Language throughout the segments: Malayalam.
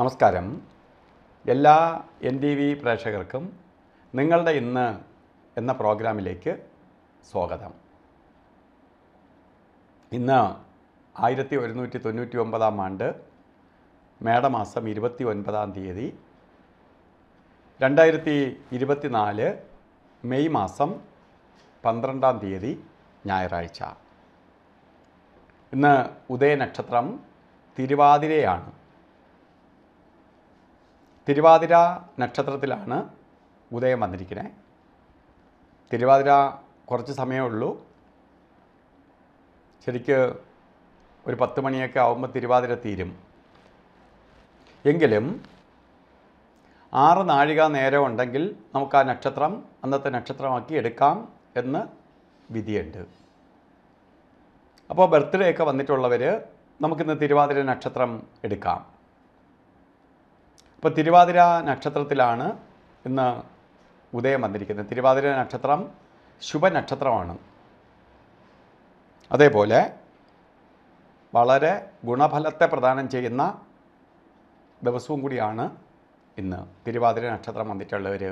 നമസ്കാരം എല്ലാ എൻ ടി വി പ്രേക്ഷകർക്കും നിങ്ങളുടെ ഇന്ന് എന്ന പ്രോഗ്രാമിലേക്ക് സ്വാഗതം ഇന്ന് ആയിരത്തി ഒരുന്നൂറ്റി തൊണ്ണൂറ്റി ഒമ്പതാം ആണ്ട് മേടമാസം ഇരുപത്തി ഒൻപതാം തീയതി രണ്ടായിരത്തി ഇരുപത്തി നാല് മെയ് മാസം പന്ത്രണ്ടാം തീയതി ഞായറാഴ്ച ഇന്ന് ഉദയനക്ഷത്രം തിരുവാതിരയാണ് തിരുവാതിര നക്ഷത്രത്തിലാണ് ഉദയം വന്നിരിക്കുന്നത് തിരുവാതിര കുറച്ച് സമയമേ ഉള്ളൂ ശരിക്ക് ഒരു പത്ത് മണിയൊക്കെ ആകുമ്പോൾ തിരുവാതിര തീരും എങ്കിലും ആറ് നാഴിക നേരം ഉണ്ടെങ്കിൽ നമുക്ക് ആ നക്ഷത്രം അന്നത്തെ നക്ഷത്രമാക്കി എടുക്കാം എന്ന് വിധിയുണ്ട് അപ്പോൾ ബർത്ത്ഡേ ഒക്കെ വന്നിട്ടുള്ളവർ നമുക്കിന്ന് തിരുവാതിര നക്ഷത്രം എടുക്കാം ഇപ്പോൾ തിരുവാതിര നക്ഷത്രത്തിലാണ് ഇന്ന് ഉദയം വന്നിരിക്കുന്നത് തിരുവാതിര നക്ഷത്രം ശുഭനക്ഷത്രമാണ് അതേപോലെ വളരെ ഗുണഫലത്തെ പ്രദാനം ചെയ്യുന്ന ദിവസവും കൂടിയാണ് ഇന്ന് തിരുവാതിര നക്ഷത്രം വന്നിട്ടുള്ളവർ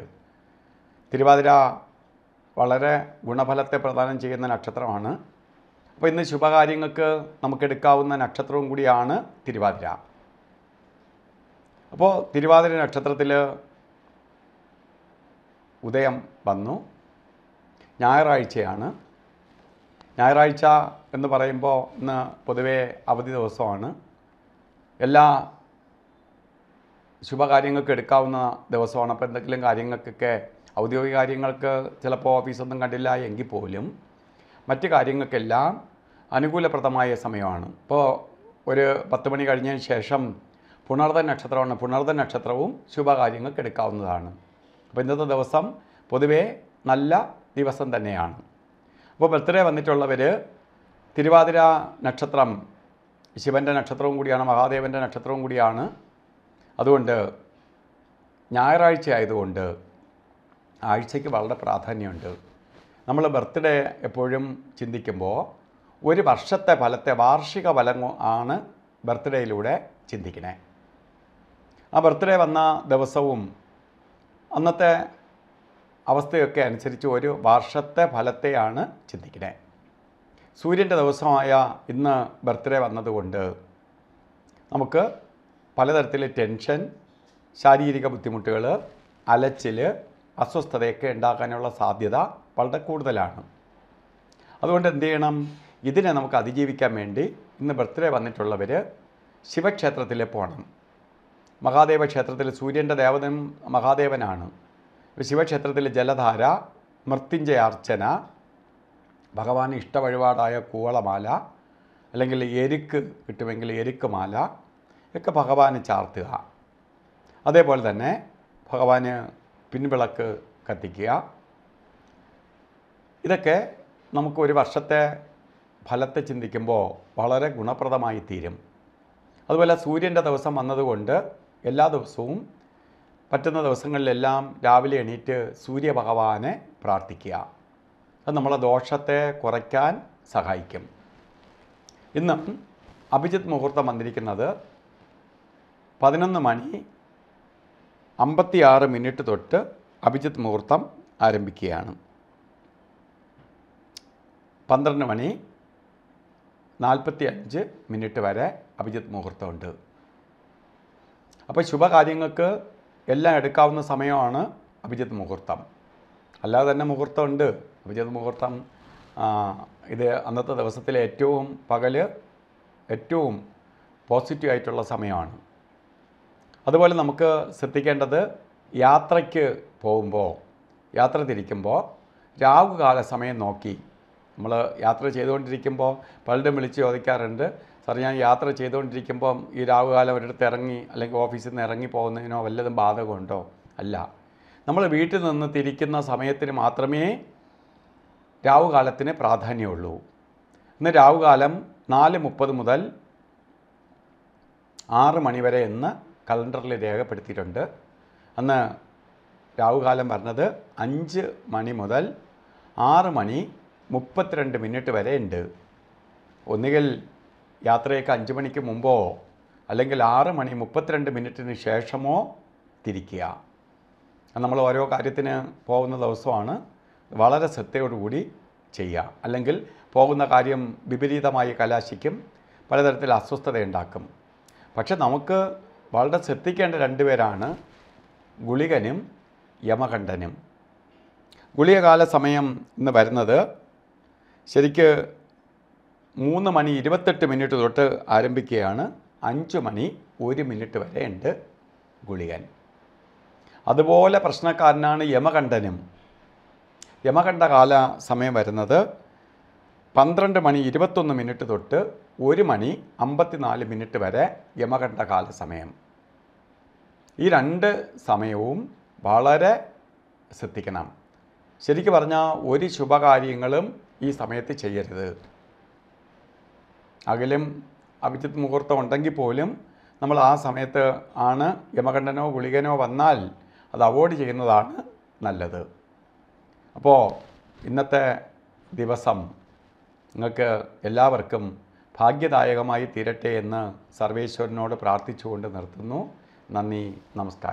തിരുവാതിര വളരെ ഗുണഫലത്തെ പ്രദാനം ചെയ്യുന്ന നക്ഷത്രമാണ് അപ്പോൾ ഇന്ന് ശുഭകാര്യങ്ങൾക്ക് നമുക്കെടുക്കാവുന്ന നക്ഷത്രവും കൂടിയാണ് തിരുവാതിര അപ്പോൾ തിരുവാതിര നക്ഷത്രത്തിൽ ഉദയം വന്നു ഞായറാഴ്ചയാണ് ഞായറാഴ്ച എന്ന് പറയുമ്പോൾ ഇന്ന് പൊതുവേ അവധി ദിവസമാണ് എല്ലാ ശുഭകാര്യങ്ങൾക്ക് എടുക്കാവുന്ന ദിവസമാണ് അപ്പോൾ എന്തെങ്കിലും കാര്യങ്ങൾക്കൊക്കെ ഔദ്യോഗിക കാര്യങ്ങൾക്ക് ചിലപ്പോൾ ഓഫീസൊന്നും കണ്ടില്ല എങ്കിൽ പോലും മറ്റ് കാര്യങ്ങൾക്കെല്ലാം അനുകൂലപ്രദമായ സമയമാണ് ഇപ്പോൾ ഒരു പത്ത് മണി കഴിഞ്ഞതിന് ശേഷം പുണർദ നക്ഷത്രമാണ് പുണർദ നക്ഷത്രവും ശുഭകാര്യങ്ങൾക്ക് എടുക്കാവുന്നതാണ് അപ്പോൾ ഇന്നത്തെ ദിവസം പൊതുവേ നല്ല ദിവസം തന്നെയാണ് അപ്പോൾ ബർത്ത്ഡേ വന്നിട്ടുള്ളവർ തിരുവാതിര നക്ഷത്രം ശിവൻ്റെ നക്ഷത്രവും കൂടിയാണ് മഹാദേവൻ്റെ നക്ഷത്രവും കൂടിയാണ് അതുകൊണ്ട് ഞായറാഴ്ച ആയതുകൊണ്ട് ആഴ്ചയ്ക്ക് വളരെ പ്രാധാന്യമുണ്ട് നമ്മൾ ബർത്ത്ഡേ എപ്പോഴും ചിന്തിക്കുമ്പോൾ ഒരു വർഷത്തെ ഫലത്തെ വാർഷിക ഫലം ആണ് ബർത്ത്ഡേയിലൂടെ ചിന്തിക്കണേ ആ ബർത്ത്ഡേ വന്ന ദിവസവും അന്നത്തെ അവസ്ഥയൊക്കെ അനുസരിച്ച് ഒരു വർഷത്തെ ഫലത്തെയാണ് ചിന്തിക്കുന്നത് സൂര്യൻ്റെ ദിവസമായ ഇന്ന് ബർത്ത്ഡേ വന്നതുകൊണ്ട് നമുക്ക് പലതരത്തിൽ ടെൻഷൻ ശാരീരിക ബുദ്ധിമുട്ടുകൾ അലച്ചിൽ അസ്വസ്ഥതയൊക്കെ ഉണ്ടാക്കാനുള്ള സാധ്യത വളരെ കൂടുതലാണ് അതുകൊണ്ട് എന്ത് ചെയ്യണം ഇതിനെ നമുക്ക് അതിജീവിക്കാൻ വേണ്ടി ഇന്ന് ബർത്ത്ഡേ വന്നിട്ടുള്ളവർ ശിവക്ഷേത്രത്തിൽ പോകണം മഹാദേവ ക്ഷേത്രത്തിൽ സൂര്യൻ്റെ ദേവതയും മഹാദേവനാണ് ശിവക്ഷേത്രത്തിൽ ജലധാര മൃത്യുഞ്ജയ അർച്ചന ഇഷ്ട വഴിപാടായ കൂവളമാല അല്ലെങ്കിൽ എരുക്ക് കിട്ടുമെങ്കിൽ എരുക്ക് മാല ഒക്കെ ഭഗവാന് ചാർത്തുക അതേപോലെ തന്നെ ഭഗവാന് പിൻവിളക്ക് കത്തിക്കുക ഇതൊക്കെ നമുക്ക് ഒരു വർഷത്തെ ഫലത്തെ ചിന്തിക്കുമ്പോൾ വളരെ ഗുണപ്രദമായി തീരും അതുപോലെ സൂര്യൻ്റെ ദിവസം വന്നതുകൊണ്ട് എല്ലാ ദിവസവും പറ്റുന്ന ദിവസങ്ങളിലെല്ലാം രാവിലെ എണീറ്റ് സൂര്യഭഗവാനെ പ്രാർത്ഥിക്കുക അത് നമ്മളെ ദോഷത്തെ കുറയ്ക്കാൻ സഹായിക്കും ഇന്ന് അഭിജിത്ത് മുഹൂർത്തം വന്നിരിക്കുന്നത് പതിനൊന്ന് മണി അമ്പത്തിയാറ് മിനിറ്റ് തൊട്ട് അഭിജിത്ത് മുഹൂർത്തം ആരംഭിക്കുകയാണ് പന്ത്രണ്ട് മണി നാൽപ്പത്തി അഞ്ച് മിനിറ്റ് വരെ അഭിജിത്ത് മുഹൂർത്തമുണ്ട് അപ്പോൾ ശുഭകാര്യങ്ങൾക്ക് എല്ലാം എടുക്കാവുന്ന സമയമാണ് അഭിജിത്ത് മുഹൂർത്തം അല്ലാതെ തന്നെ മുഹൂർത്തമുണ്ട് അഭിജിത്ത് മുഹൂർത്തം ഇത് അന്നത്തെ ദിവസത്തിലെ ഏറ്റവും പകൽ ഏറ്റവും പോസിറ്റീവ് ആയിട്ടുള്ള സമയമാണ് അതുപോലെ നമുക്ക് ശ്രദ്ധിക്കേണ്ടത് യാത്രയ്ക്ക് പോകുമ്പോൾ യാത്ര തിരിക്കുമ്പോൾ രാഹുകാല സമയം നോക്കി നമ്മൾ യാത്ര ചെയ്തുകൊണ്ടിരിക്കുമ്പോൾ പലരും വിളിച്ച് ചോദിക്കാറുണ്ട് സാർ ഞാൻ യാത്ര ചെയ്തുകൊണ്ടിരിക്കുമ്പം ഈ രാവുകാലം ഒരിടത്ത് ഇറങ്ങി അല്ലെങ്കിൽ ഓഫീസിൽ നിന്ന് ഇറങ്ങി പോകുന്നതിനോ വല്ലതും ബാധകമുണ്ടോ അല്ല നമ്മൾ വീട്ടിൽ നിന്ന് തിരിക്കുന്ന സമയത്തിന് മാത്രമേ രാവുകാലത്തിന് പ്രാധാന്യമുള്ളൂ ഇന്ന് രാവുകാലം നാല് മുപ്പത് മുതൽ ആറ് മണിവരെ എന്ന് കലണ്ടറിൽ രേഖപ്പെടുത്തിയിട്ടുണ്ട് അന്ന് രാവുകാലം പറഞ്ഞത് അഞ്ച് മണി മുതൽ ആറ് മണി മുപ്പത്തിരണ്ട് മിനിറ്റ് വരെ ഉണ്ട് ഒന്നുകിൽ യാത്രയൊക്കെ അഞ്ച് മണിക്ക് മുമ്പോ അല്ലെങ്കിൽ ആറ് മണി മുപ്പത്തിരണ്ട് മിനിറ്റിന് ശേഷമോ തിരിക്കുക നമ്മൾ ഓരോ കാര്യത്തിന് പോകുന്ന ദിവസമാണ് വളരെ ശ്രദ്ധയോടുകൂടി ചെയ്യുക അല്ലെങ്കിൽ പോകുന്ന കാര്യം വിപരീതമായി കലാശിക്കും പലതരത്തിൽ അസ്വസ്ഥതയുണ്ടാക്കും പക്ഷെ നമുക്ക് വളരെ ശ്രദ്ധിക്കേണ്ട രണ്ടുപേരാണ് ഗുളികനും യമകണ്ഠനും ഗുളികകാല സമയം ഇന്ന് വരുന്നത് ശരിക്ക് മൂന്ന് മണി ഇരുപത്തെട്ട് മിനിറ്റ് തൊട്ട് ആരംഭിക്കുകയാണ് അഞ്ച് മണി ഒരു മിനിറ്റ് വരെ ഉണ്ട് ഗുളികൻ അതുപോലെ പ്രശ്നക്കാരനാണ് യമകണ്ഠനും യമകണ്ഠ കാല സമയം വരുന്നത് പന്ത്രണ്ട് മണി ഇരുപത്തൊന്ന് മിനിറ്റ് തൊട്ട് ഒരു മണി അമ്പത്തിനാല് മിനിറ്റ് വരെ യമകണ്ഠ കാല സമയം ഈ രണ്ട് സമയവും വളരെ ശ്രദ്ധിക്കണം ശരിക്കു പറഞ്ഞാൽ ഒരു ശുഭകാര്യങ്ങളും ഈ സമയത്ത് ചെയ്യരുത് അകലും അഭിജിത് മുഹൂർത്തം ഉണ്ടെങ്കിൽ പോലും നമ്മൾ ആ സമയത്ത് ആണ് യമകണ്ഠനോ ഗുളികനോ വന്നാൽ അത് അവോയ്ഡ് ചെയ്യുന്നതാണ് നല്ലത് അപ്പോൾ ഇന്നത്തെ ദിവസം നിങ്ങൾക്ക് എല്ലാവർക്കും ഭാഗ്യദായകമായി തീരട്ടെ എന്ന് സർവേശ്വരനോട് പ്രാർത്ഥിച്ചുകൊണ്ട് നിർത്തുന്നു നന്ദി നമസ്കാരം